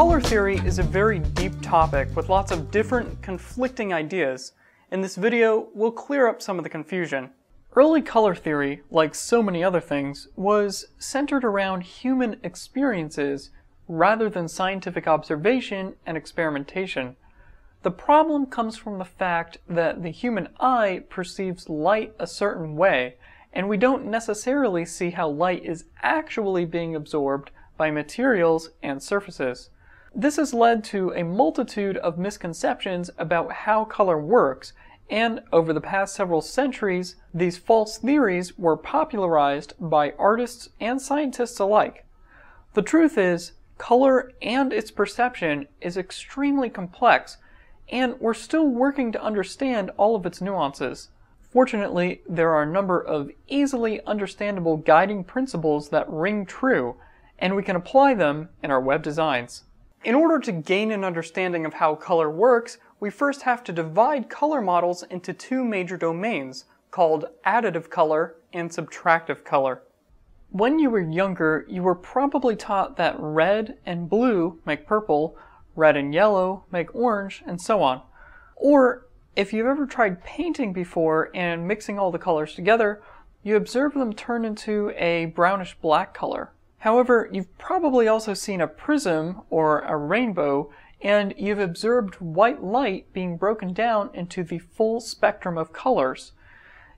Color theory is a very deep topic with lots of different conflicting ideas. In this video, we'll clear up some of the confusion. Early color theory, like so many other things, was centered around human experiences rather than scientific observation and experimentation. The problem comes from the fact that the human eye perceives light a certain way, and we don't necessarily see how light is actually being absorbed by materials and surfaces. This has led to a multitude of misconceptions about how color works, and over the past several centuries, these false theories were popularized by artists and scientists alike. The truth is, color and its perception is extremely complex, and we're still working to understand all of its nuances. Fortunately, there are a number of easily understandable guiding principles that ring true, and we can apply them in our web designs. In order to gain an understanding of how color works, we first have to divide color models into two major domains, called additive color and subtractive color. When you were younger, you were probably taught that red and blue make purple, red and yellow make orange, and so on. Or, if you've ever tried painting before and mixing all the colors together, you observe them turn into a brownish black color. However, you've probably also seen a prism or a rainbow and you've observed white light being broken down into the full spectrum of colors.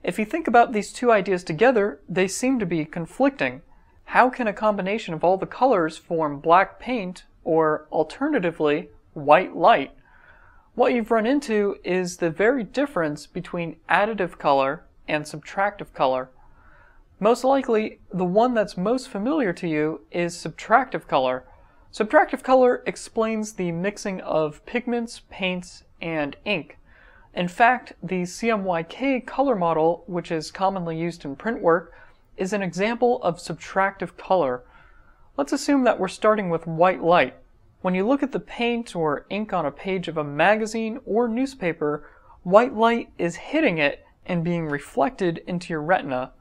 If you think about these two ideas together, they seem to be conflicting. How can a combination of all the colors form black paint or, alternatively, white light? What you've run into is the very difference between additive color and subtractive color. Most likely, the one that's most familiar to you is subtractive color. Subtractive color explains the mixing of pigments, paints, and ink. In fact, the CMYK color model, which is commonly used in print work, is an example of subtractive color. Let's assume that we're starting with white light. When you look at the paint or ink on a page of a magazine or newspaper, white light is hitting it and being reflected into your retina.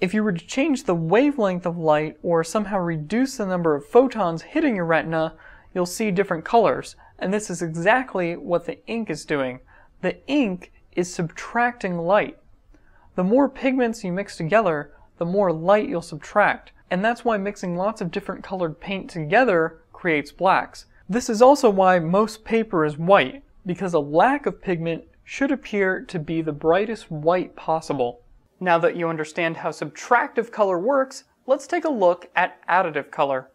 If you were to change the wavelength of light or somehow reduce the number of photons hitting your retina, you'll see different colors. And this is exactly what the ink is doing. The ink is subtracting light. The more pigments you mix together, the more light you'll subtract. And that's why mixing lots of different colored paint together creates blacks. This is also why most paper is white, because a lack of pigment should appear to be the brightest white possible. Now that you understand how subtractive color works, let's take a look at additive color.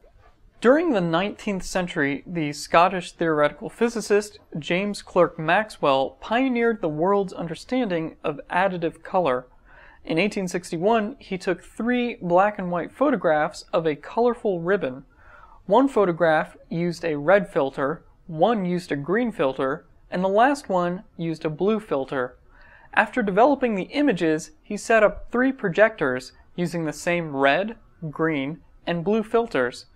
During the 19th century, the Scottish theoretical physicist James Clerk Maxwell pioneered the world's understanding of additive color. In 1861, he took three black and white photographs of a colorful ribbon. One photograph used a red filter, one used a green filter, and the last one used a blue filter. After developing the images, he set up three projectors using the same red, green, and blue filters.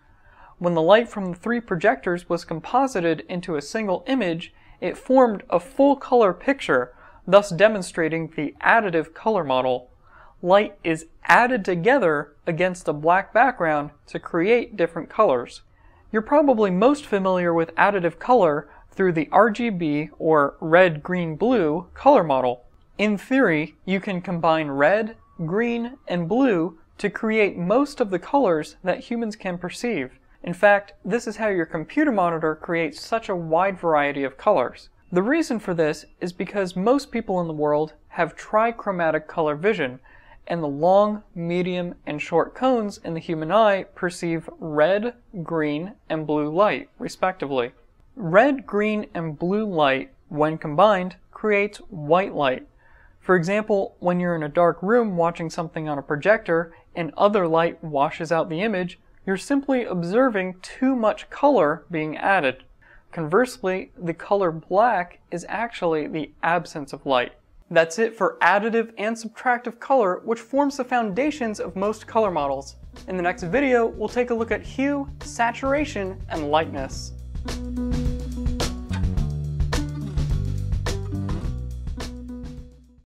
When the light from the three projectors was composited into a single image, it formed a full color picture, thus demonstrating the additive color model. Light is added together against a black background to create different colors. You're probably most familiar with additive color through the RGB or red, green, blue color model. In theory, you can combine red, green, and blue to create most of the colors that humans can perceive. In fact, this is how your computer monitor creates such a wide variety of colors. The reason for this is because most people in the world have trichromatic color vision, and the long, medium, and short cones in the human eye perceive red, green, and blue light, respectively. Red, green, and blue light, when combined, creates white light. For example, when you're in a dark room watching something on a projector and other light washes out the image, you're simply observing too much color being added. Conversely, the color black is actually the absence of light. That's it for additive and subtractive color, which forms the foundations of most color models. In the next video, we'll take a look at hue, saturation, and lightness.